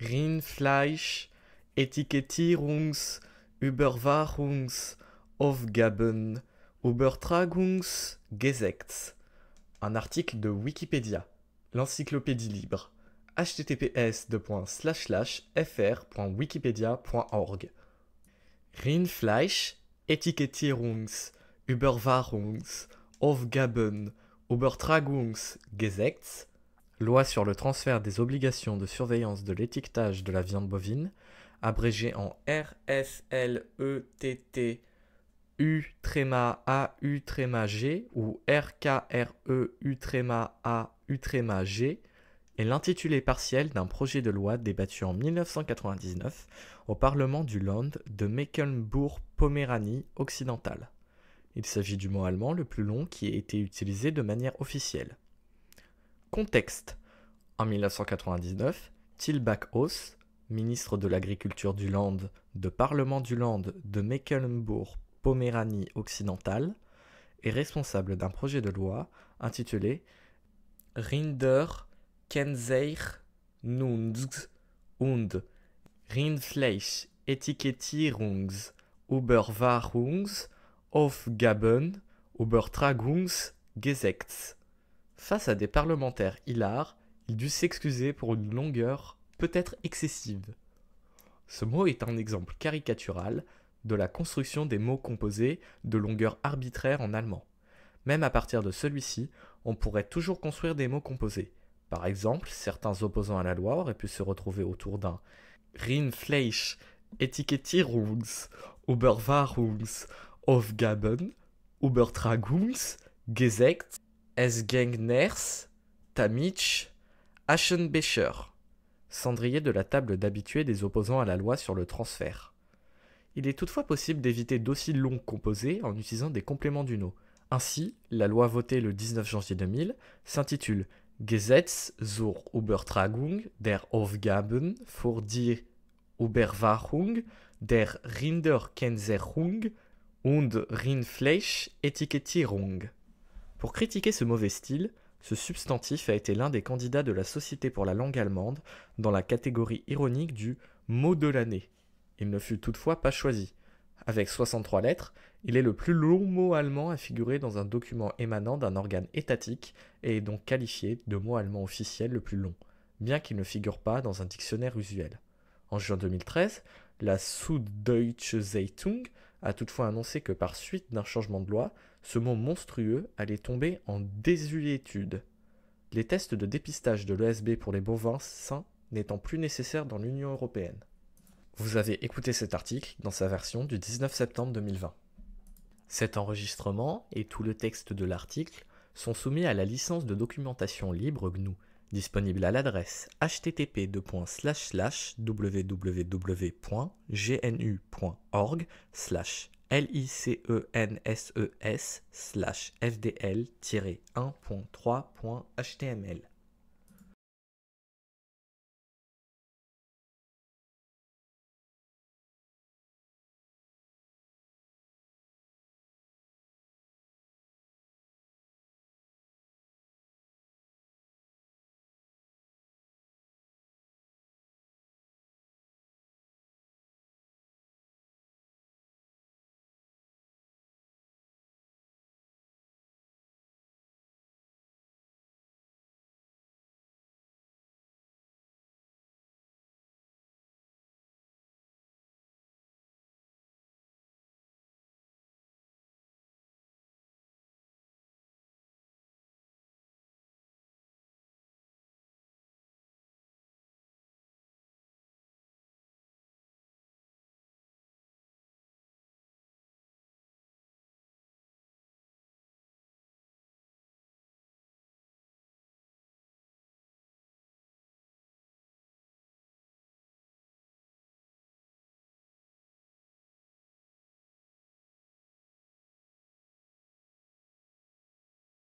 Rindfleisch, Etikettierungs, Überwachungs, Aufgaben, Gesects. Un article de Wikipédia, l'encyclopédie libre. https://fr.wikipedia.org. Rindfleisch, Etikettierungs, Überwachungs, Aufgaben, Übertragungsgesetz Loi sur le transfert des obligations de surveillance de l'étiquetage de la viande bovine, abrégée en RSLETT U trema A U trema G ou RKRE U trema A U G est l'intitulé partiel d'un projet de loi débattu en 1999 au Parlement du Land de Mecklembourg-Poméranie occidentale. Il s'agit du mot allemand le plus long qui ait été utilisé de manière officielle contexte. En 1999, Till Backhaus, ministre de l'Agriculture du Land, de Parlement du Land de mecklenburg poméranie occidentale, est responsable d'un projet de loi intitulé Rinder Kenzeich und Rindfleisch Etikettierungs Aufgaben Face à des parlementaires hilars, il dut s'excuser pour une longueur peut-être excessive. Ce mot est un exemple caricatural de la construction des mots composés de longueur arbitraire en allemand. Même à partir de celui-ci, on pourrait toujours construire des mots composés. Par exemple, certains opposants à la loi auraient pu se retrouver autour d'un Rindfleisch, Etikettierungs, Überwahrungs, Aufgaben, Übertragungs, Gesetz, Gengners, Tamich, Aschenbecher. Cendrier de la table d'habitués des opposants à la loi sur le transfert. Il est toutefois possible d'éviter d'aussi longs composés en utilisant des compléments du nom. Ainsi, la loi votée le 19 janvier 2000 s'intitule Gesetz zur Übertragung der Aufgaben für die Überwachung der Rinderkennzeichnung und Rindfleischetikettierung. Pour critiquer ce mauvais style, ce substantif a été l'un des candidats de la Société pour la langue allemande dans la catégorie ironique du mot de l'année. Il ne fut toutefois pas choisi. Avec 63 lettres, il est le plus long mot allemand à figurer dans un document émanant d'un organe étatique et est donc qualifié de mot allemand officiel le plus long, bien qu'il ne figure pas dans un dictionnaire usuel. En juin 2013, la Süddeutsche Zeitung a toutefois annoncé que par suite d'un changement de loi, ce mot monstrueux allait tomber en désuétude. Les tests de dépistage de l'ESB pour les bovins sains n'étant plus nécessaires dans l'Union européenne. Vous avez écouté cet article dans sa version du 19 septembre 2020. Cet enregistrement et tout le texte de l'article sont soumis à la licence de documentation libre GNU disponible à l'adresse http www.gnu.org licenses fdl-1.3.html